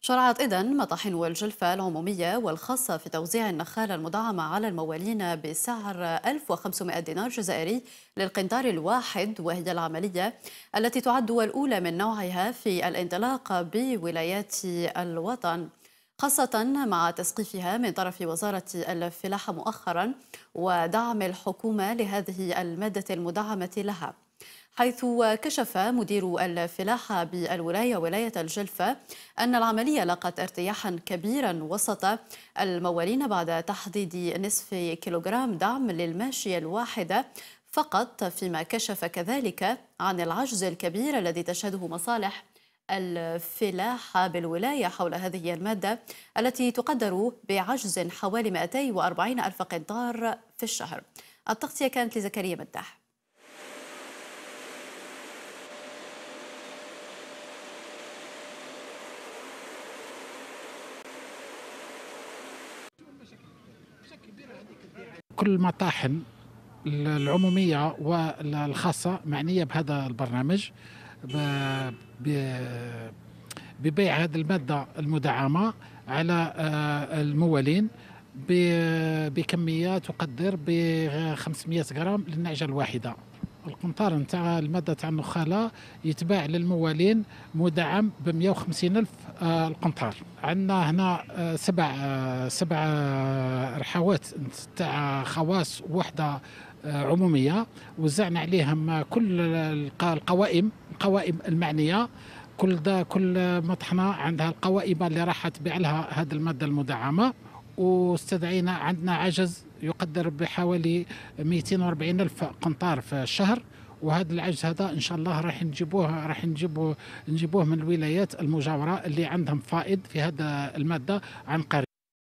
شرعت إذا مطاحن والجلفة العمومية والخاصة في توزيع النخالة المدعمة على الموالين بسعر 1500 دينار جزائري للقنطار الواحد وهي العملية التي تعد الأولى من نوعها في الانطلاق بولايات الوطن خاصة مع تسقيفها من طرف وزارة الفلاحة مؤخرا ودعم الحكومة لهذه المادة المدعمة لها حيث كشف مدير الفلاحة بالولاية ولاية الجلفة أن العملية لقت ارتياحا كبيرا وسط الموالين بعد تحديد نصف كيلوغرام دعم للماشية الواحدة فقط فيما كشف كذلك عن العجز الكبير الذي تشهده مصالح الفلاحة بالولاية حول هذه المادة التي تقدر بعجز حوالي 240 ألف قنطار في الشهر التغطية كانت لزكريا مداح كل المطاحن العمومية والخاصة معنية بهذا البرنامج ببيع هذه المادة المدعمة على آه، الموالين بكمية تقدر ب 500 غرام للنعجة الواحدة القنطار نتاع المادة تاع النخالة يتباع للموالين مدعم ب 150 ألف آه، القنطار عندنا هنا آه، سبع آه، سبع رحوات تاع خواص وحدة عمومية وزعنا عليهم كل القوائم القوائم المعنية كل دا كل مطحنة عندها القوائم اللي راح تبيع لها هذه المادة المدعمة واستدعينا عندنا عجز يقدر بحوالي 240 ألف قنطار في الشهر وهذا العجز هذا ان شاء الله راح نجيبوه راح نجيبوه نجيبوه من الولايات المجاوره اللي عندهم فائض في هذا الماده عن قريب